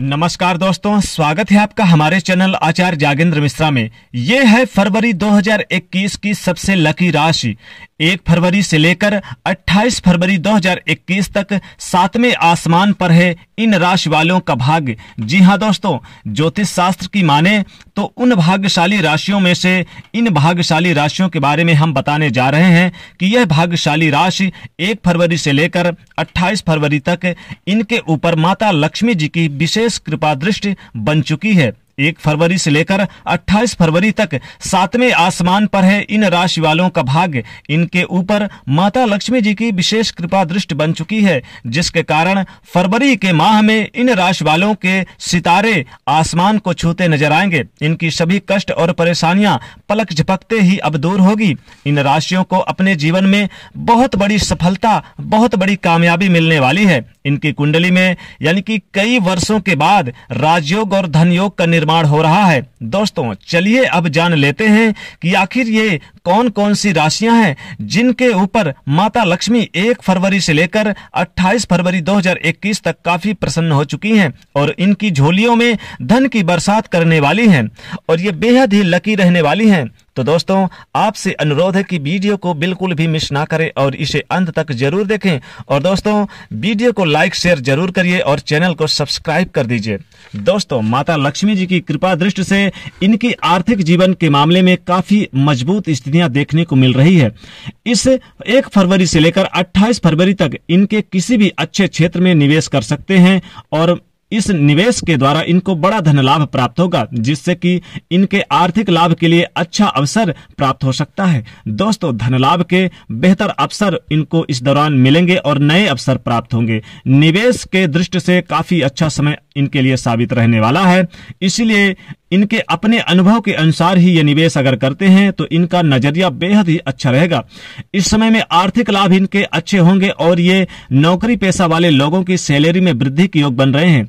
नमस्कार दोस्तों स्वागत है आपका हमारे चैनल आचार्य जागेंद्र मिश्रा में ये है फरवरी 2021 की सबसे लकी राशि एक फरवरी से लेकर 28 फरवरी 2021 तक सातवें आसमान पर है इन राशि वालों का भाग्य जी हाँ दोस्तों ज्योतिष शास्त्र की माने तो उन भाग्यशाली राशियों में से इन भाग्यशाली राशियों के बारे में हम बताने जा रहे हैं कि यह भाग्यशाली राशि एक फरवरी से लेकर 28 फरवरी तक इनके ऊपर माता लक्ष्मी जी की विशेष कृपा दृष्टि बन चुकी है एक फरवरी से लेकर 28 फरवरी तक सातवें आसमान पर है इन राशि वालों का भाग इनके ऊपर माता लक्ष्मी जी की विशेष कृपा दृष्टि बन चुकी है जिसके कारण फरवरी के माह में इन राशि वालों के सितारे आसमान को छूते नजर आएंगे इनकी सभी कष्ट और परेशानियां पलक झपकते ही अब दूर होगी इन राशियों को अपने जीवन में बहुत बड़ी सफलता बहुत बड़ी कामयाबी मिलने वाली है इनकी कुंडली में यानी कि कई वर्षों के बाद राजयोग और धनयोग का निर्माण निर्माण हो रहा है दोस्तों चलिए अब जान लेते हैं कि आखिर ये कौन कौन सी राशियां हैं जिनके ऊपर माता लक्ष्मी 1 फरवरी से लेकर 28 फरवरी 2021 तक काफी प्रसन्न हो चुकी हैं और इनकी झोलियों में धन की बरसात करने वाली हैं और ये बेहद ही लकी रहने वाली हैं तो दोस्तों आपसे अनुरोध है कि वीडियो को बिल्कुल भी मिस ना करें और इसे अंत तक जरूर देखें और दोस्तों वीडियो को लाइक शेयर जरूर करिए और चैनल को सब्सक्राइब कर दीजिए दोस्तों माता लक्ष्मी जी की कृपा दृष्टि से इनकी आर्थिक जीवन के मामले में काफी मजबूत स्थितियां देखने को मिल रही है इस एक फरवरी से लेकर अट्ठाईस फरवरी तक इनके किसी भी अच्छे क्षेत्र में निवेश कर सकते हैं और इस निवेश के द्वारा इनको बड़ा धन लाभ प्राप्त होगा जिससे कि इनके आर्थिक लाभ के लिए अच्छा अवसर प्राप्त हो सकता है दोस्तों धन लाभ के बेहतर अवसर इनको इस दौरान मिलेंगे और नए अवसर प्राप्त होंगे निवेश के दृष्टि से काफी अच्छा समय इनके लिए साबित रहने वाला है इसलिए इनके अपने अनुभव के अनुसार ही ये निवेश अगर करते हैं तो इनका नजरिया बेहद ही अच्छा रहेगा इस समय में आर्थिक लाभ इनके अच्छे होंगे और ये नौकरी पेशा वाले लोगों की सैलरी में वृद्धि के योग बन रहे हैं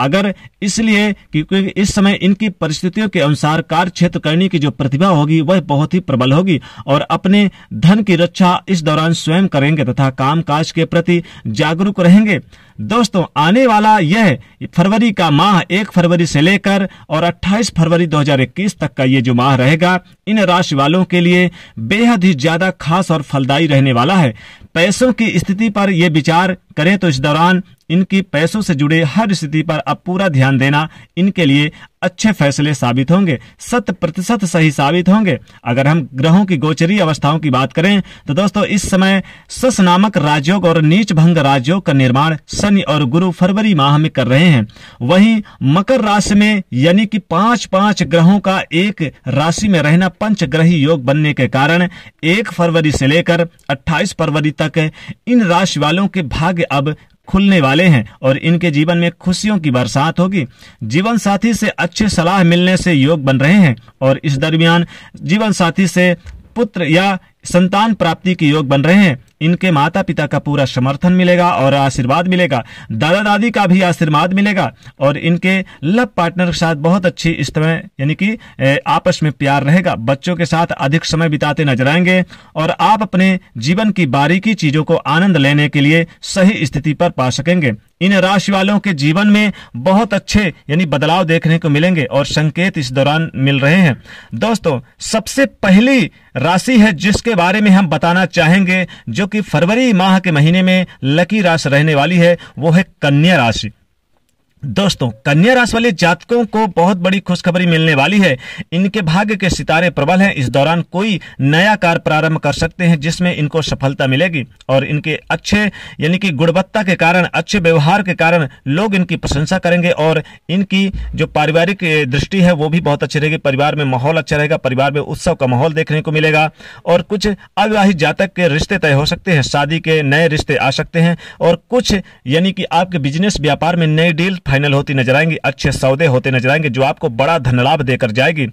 अगर इसलिए क्योंकि इस समय इनकी परिस्थितियों के अनुसार कार्य क्षेत्र करने की जो प्रतिभा होगी वह बहुत ही प्रबल होगी और अपने धन की रक्षा इस दौरान स्वयं करेंगे तथा कामकाज के प्रति जागरूक रहेंगे दोस्तों आने वाला यह फरवरी का माह एक फरवरी से लेकर और 28 फरवरी 2021 तक का ये जो माह रहेगा इन राशि वालों के लिए बेहद ही ज्यादा खास और फलदायी रहने वाला है पैसों की स्थिति पर यह विचार करें तो इस दौरान इनकी पैसों से जुड़े हर स्थिति पर अब पूरा ध्यान देना इनके लिए अच्छे फैसले साबित होंगे शत प्रतिशत सही साबित होंगे अगर हम ग्रहों की गोचरी अवस्थाओं की बात करें तो दोस्तों इस समय सस नामक राजयोग और नीच भंग राजयोग का निर्माण शनि और गुरु फरवरी माह में कर रहे हैं वहीं मकर राशि में यानी कि पांच पांच ग्रहों का एक राशि में रहना पंच ग्रही योग बनने के कारण एक फरवरी से लेकर अट्ठाईस फरवरी तक इन राशि वालों के भाग्य अब खुलने वाले हैं और इनके जीवन में खुशियों की बरसात होगी जीवन साथी से अच्छी सलाह मिलने से योग बन रहे हैं और इस दरमियान जीवन साथी से पुत्र या संतान प्राप्ति के योग बन रहे हैं इनके माता पिता का पूरा समर्थन मिलेगा और आशीर्वाद मिलेगा दादा दादी का भी आशीर्वाद मिलेगा और इनके लव पार्टनर के साथ बहुत अच्छी इस समय यानी कि आपस में प्यार रहेगा बच्चों के साथ अधिक समय बिताते नजर आएंगे और आप अपने जीवन की बारीकी चीजों को आनंद लेने के लिए सही स्थिति पर पा सकेंगे इन राशि वालों के जीवन में बहुत अच्छे यानी बदलाव देखने को मिलेंगे और संकेत इस दौरान मिल रहे हैं दोस्तों सबसे पहली राशि है जिसके बारे में हम बताना चाहेंगे जो कि फरवरी माह के महीने में लकी राशि रहने वाली है वो है कन्या राशि दोस्तों कन्या राशि वाले जातकों को बहुत बड़ी खुशखबरी मिलने वाली है इनके भाग्य के सितारे प्रबल हैं इस दौरान कोई नया कार्य प्रारंभ कर सकते हैं जिसमें इनको सफलता मिलेगी और इनके अच्छे यानी कि गुणवत्ता के कारण अच्छे व्यवहार के कारण लोग इनकी प्रशंसा करेंगे और इनकी जो पारिवारिक दृष्टि है वो भी बहुत अच्छी रहेगी परिवार में माहौल अच्छा रहेगा परिवार में उत्सव का माहौल देखने को मिलेगा और कुछ अविवाहित जातक के रिश्ते तय हो सकते हैं शादी के नए रिश्ते आ सकते हैं और कुछ यानी कि आपके बिजनेस व्यापार में नई डील फाइनल होती नजर आएंगी अच्छे सौदे होते नजर आएंगे जो आपको बड़ा धन लाभ देकर जाएगी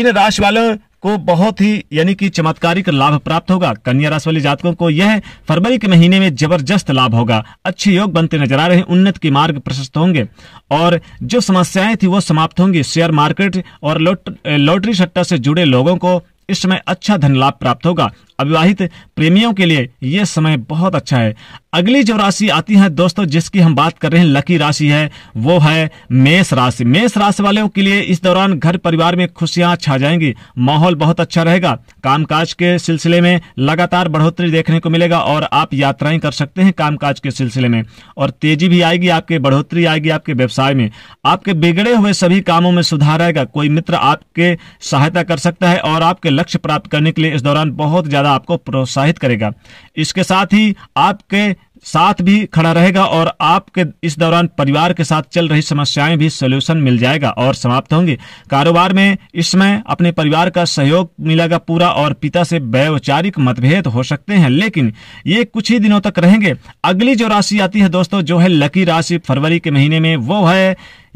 इन राशि वालों को बहुत ही यानी कि चमत्कारिक लाभ प्राप्त होगा कन्या राशि वाले जातकों को यह फरवरी के महीने में जबरदस्त लाभ होगा अच्छे योग बनते नजर आ रहे हैं उन्नत के मार्ग प्रशस्त होंगे और जो समस्याएं थी वो समाप्त होंगी शेयर मार्केट और लॉटरी लोट, सट्टा से जुड़े लोगों को इस समय अच्छा धन लाभ प्राप्त होगा अविवाहित प्रेमियों के लिए ये समय बहुत अच्छा है अगली जो राशि आती है दोस्तों जिसकी हम बात कर रहे हैं लकी राशि है वो है मेष राशि मेष राशि वालों के लिए इस दौरान घर परिवार में खुशियां छा जाएंगी माहौल बहुत अच्छा रहेगा कामकाज के सिलसिले में लगातार बढ़ोतरी देखने को मिलेगा और आप यात्राएं कर सकते हैं कामकाज के सिलसिले में और तेजी भी आएगी आपके बढ़ोतरी आएगी आपके व्यवसाय में आपके बिगड़े हुए सभी कामों में सुधार आएगा कोई मित्र आपके सहायता कर सकता है और आपके लक्ष्य प्राप्त करने के लिए इस दौरान बहुत ज्यादा ज़्यादा आपको प्रोत्साहित करेगा इसके साथ ही आपके साथ भी खड़ा रहेगा और आपके इस दौरान परिवार के साथ चल रही समस्याएं भी सोल्यूशन मिल जाएगा और समाप्त होंगे कारोबार में इसमें अपने परिवार का सहयोग मिलेगा पूरा और पिता से वैचारिक मतभेद हो सकते हैं लेकिन ये कुछ ही दिनों तक रहेंगे अगली जो राशि आती है दोस्तों जो है लकी राशि फरवरी के महीने में वो है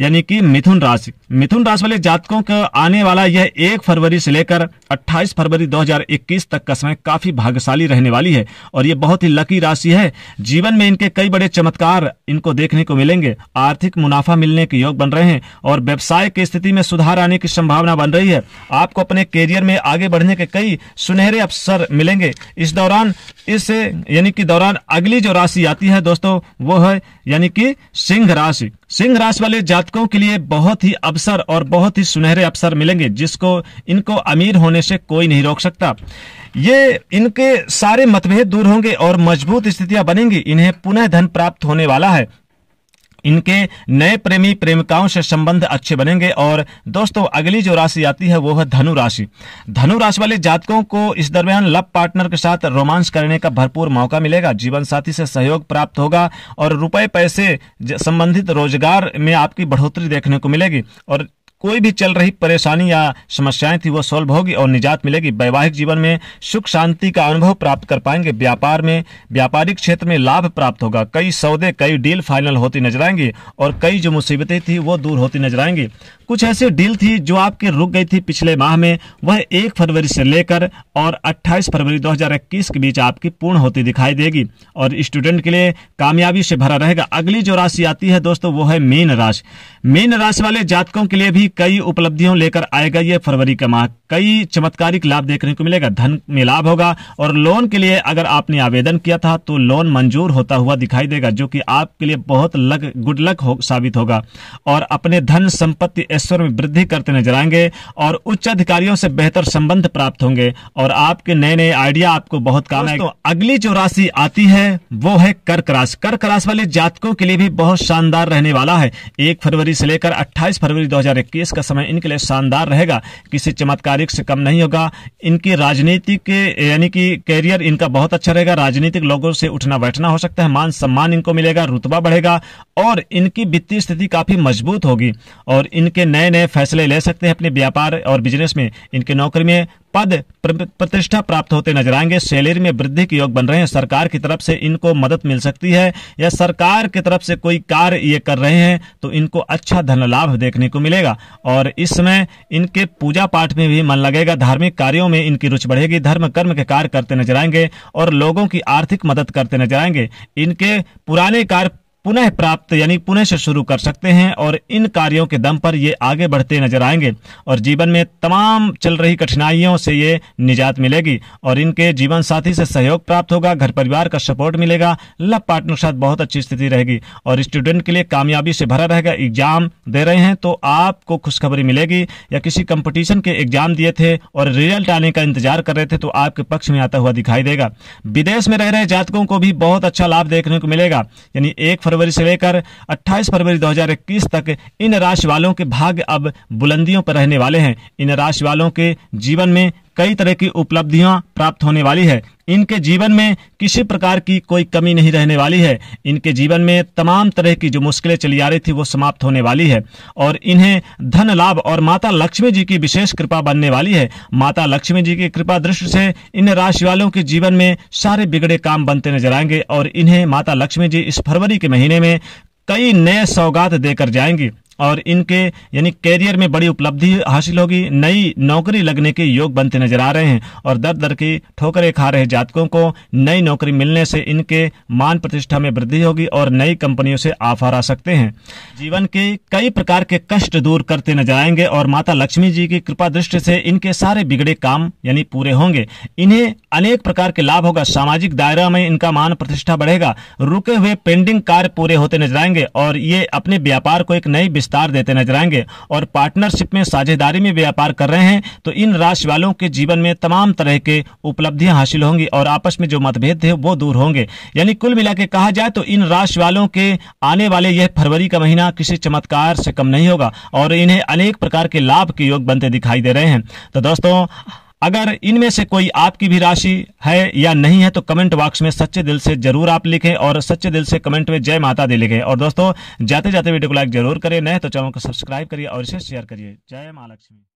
यानी कि मिथुन राशि मिथुन राशि वाले जातकों का आने वाला यह एक फरवरी से लेकर 28 फरवरी 2021 तक का समय काफी भाग्यशाली रहने वाली है और ये बहुत ही लकी राशि है जीवन में इनके कई बड़े चमत्कार इनको देखने को मिलेंगे आर्थिक मुनाफा मिलने के योग बन रहे हैं और व्यवसाय की स्थिति में सुधार आने की संभावना बन रही है आपको अपने करियर में आगे बढ़ने के कई सुनहरे अवसर मिलेंगे इस दौरान इस यानी कि दौरान अगली जो राशि आती है दोस्तों वो है यानी कि सिंह राशि सिंह राशि वाले जातकों के लिए बहुत ही अवसर और बहुत ही सुनहरे अवसर मिलेंगे जिसको इनको अमीर होने से कोई नहीं रोक सकता ये इनके सारे मतभेद दूर होंगे और मजबूत स्थितियां बनेंगी इन्हें पुनः धन प्राप्त होने वाला है इनके नए प्रेमी प्रेमिकाओं से संबंध अच्छे बनेंगे और दोस्तों अगली जो राशि आती है वो है धनु राशि धनु राशि वाले जातकों को इस दरमियान लव पार्टनर के साथ रोमांस करने का भरपूर मौका मिलेगा जीवन साथी से सहयोग प्राप्त होगा और रुपए पैसे संबंधित रोजगार में आपकी बढ़ोतरी देखने को मिलेगी और कोई भी चल रही परेशानी या समस्याएं थी वो सॉल्व होगी और निजात मिलेगी वैवाहिक जीवन में सुख शांति का अनुभव प्राप्त कर पाएंगे व्यापार में व्यापारिक क्षेत्र में लाभ प्राप्त होगा कई सौदे कई डील फाइनल होती नजर आएंगी और कई जो मुसीबतें थी वो दूर होती नजर आएंगी कुछ ऐसे डील थी जो आपके रुक गई थी पिछले माह में वह एक फरवरी से लेकर और 28 फरवरी 2021 के बीच आपकी पूर्ण होती दिखाई देगी और स्टूडेंट के लिए कामयाबी से भरा रहेगा अगली जो राशि आती है दोस्तों वो है मीन राशि मीन राशि वाले जातकों के लिए भी कई उपलब्धियों लेकर आएगा ये फरवरी का माह कई चमत्कारिक लाभ देखने को मिलेगा धन में लाभ होगा और लोन के लिए अगर आपने आवेदन किया था तो लोन मंजूर होता हुआ दिखाई देगा जो कि आपके लिए बहुत लक गुड लक हो, साबित होगा और अपने धन संपत्ति ऐश्वर्य में वृद्धि करते नजर आएंगे और उच्च अधिकारियों से बेहतर संबंध प्राप्त होंगे और आपके नए नए आइडिया आपको बहुत काम है तो अगली जो राशि आती है वो है कर्क राशि कर्क राशि वाले जातकों के लिए भी बहुत शानदार रहने वाला है एक फरवरी से लेकर अट्ठाईस फरवरी दो का समय इनके लिए शानदार रहेगा किसी चमत्कारिक से कम नहीं होगा इनकी राजनीति के यानी कि कैरियर इनका बहुत अच्छा रहेगा राजनीतिक लोगों से उठना बैठना हो सकता है मान सम्मान इनको मिलेगा रुतबा बढ़ेगा और इनकी वित्तीय स्थिति काफी मजबूत होगी और इनके नए नए फैसले ले सकते हैं अपने व्यापार और बिजनेस में इनके नौकरी में पद प्रतिष्ठा प्राप्त होते नजर आएंगे सैलरी में वृद्धि के योग बन रहे हैं सरकार की तरफ से इनको मदद मिल सकती है या सरकार की तरफ से कोई कार्य ये कर रहे हैं तो इनको अच्छा धन लाभ देखने को मिलेगा और इस समय इनके पूजा पाठ में भी मन लगेगा धार्मिक कार्यों में इनकी रुचि बढ़ेगी धर्म कर्म के कार्य करते नजर आएंगे और लोगों की आर्थिक मदद करते नजर आएंगे इनके पुराने कार्य पुनः प्राप्त यानी पुनः से शुरू कर सकते हैं और इन कार्यों के दम पर ये आगे बढ़ते नजर आएंगे और जीवन में तमाम चल रही कठिनाइयों से ये निजात मिलेगी और इनके जीवन साथी से सहयोग प्राप्त होगा घर परिवार का सपोर्ट मिलेगा लव पार्टनर के साथ बहुत अच्छी स्थिति रहेगी और स्टूडेंट के लिए कामयाबी से भरा रहेगा एग्जाम दे रहे हैं तो आपको खुशखबरी मिलेगी या किसी कंपटीशन के एग्जाम दिए थे और रिजल्ट आने का इंतजार कर रहे थे तो आपके पक्ष में आता हुआ दिखाई देगा विदेश में रह रहे जातकों को भी बहुत अच्छा लाभ देखने को मिलेगा यानी एक फरवरी से लेकर 28 फरवरी 2021 तक इन राशि वालों के भाग्य अब बुलंदियों पर रहने वाले हैं इन राशि वालों के जीवन में कई तरह की उपलब्धियां प्राप्त होने वाली है इनके जीवन में किसी प्रकार की कोई कमी नहीं रहने वाली है इनके जीवन में तमाम तरह की जो मुश्किलें चली आ रही थी वो समाप्त होने वाली है और इन्हें धन लाभ और माता लक्ष्मी जी की विशेष कृपा बनने वाली है माता लक्ष्मी जी की कृपा दृष्टि से इन राशि वालों के जीवन में सारे बिगड़े काम बनते नजर आएंगे और इन्हें माता लक्ष्मी जी इस फरवरी के महीने में कई नए सौगात देकर जाएंगी और इनके यानी कैरियर में बड़ी उपलब्धि हासिल होगी नई नौकरी लगने के योग बनते नजर आ रहे हैं और दर दर की ठोकरें खा रहे जातकों को नई नौकरी मिलने से इनके मान प्रतिष्ठा में वृद्धि होगी और नई कंपनियों से आफार आ सकते हैं जीवन के कई प्रकार के कष्ट दूर करते नजर आएंगे और माता लक्ष्मी जी की कृपा दृष्टि से इनके सारे बिगड़े काम यानी पूरे होंगे इन्हें अनेक प्रकार के लाभ होगा सामाजिक दायरा में इनका मान प्रतिष्ठा बढ़ेगा रुके हुए पेंडिंग कार्य पूरे होते नजर आएंगे और ये अपने व्यापार को एक नई विस्तार देते नजर आएंगे और पार्टनरशिप में साझेदारी में व्यापार कर रहे हैं तो इन राशि वालों के जीवन में तमाम तरह के उपलब्धियां हासिल होंगी और आपस में जो मतभेद थे वो दूर होंगे यानी कुल मिला के कहा जाए तो इन राशि वालों के आने वाले यह फरवरी का महीना किसी चमत्कार से कम नहीं होगा और इन्हें अनेक प्रकार के लाभ के योग बनते दिखाई दे रहे हैं तो दोस्तों अगर इनमें से कोई आपकी भी राशि है या नहीं है तो कमेंट बॉक्स में सच्चे दिल से जरूर आप लिखें और सच्चे दिल से कमेंट में जय माता दी लिखें और दोस्तों जाते जाते वीडियो को लाइक जरूर करें नए तो चैनल को सब्सक्राइब करिए और इसे शेयर करिए जय महालक्ष्मी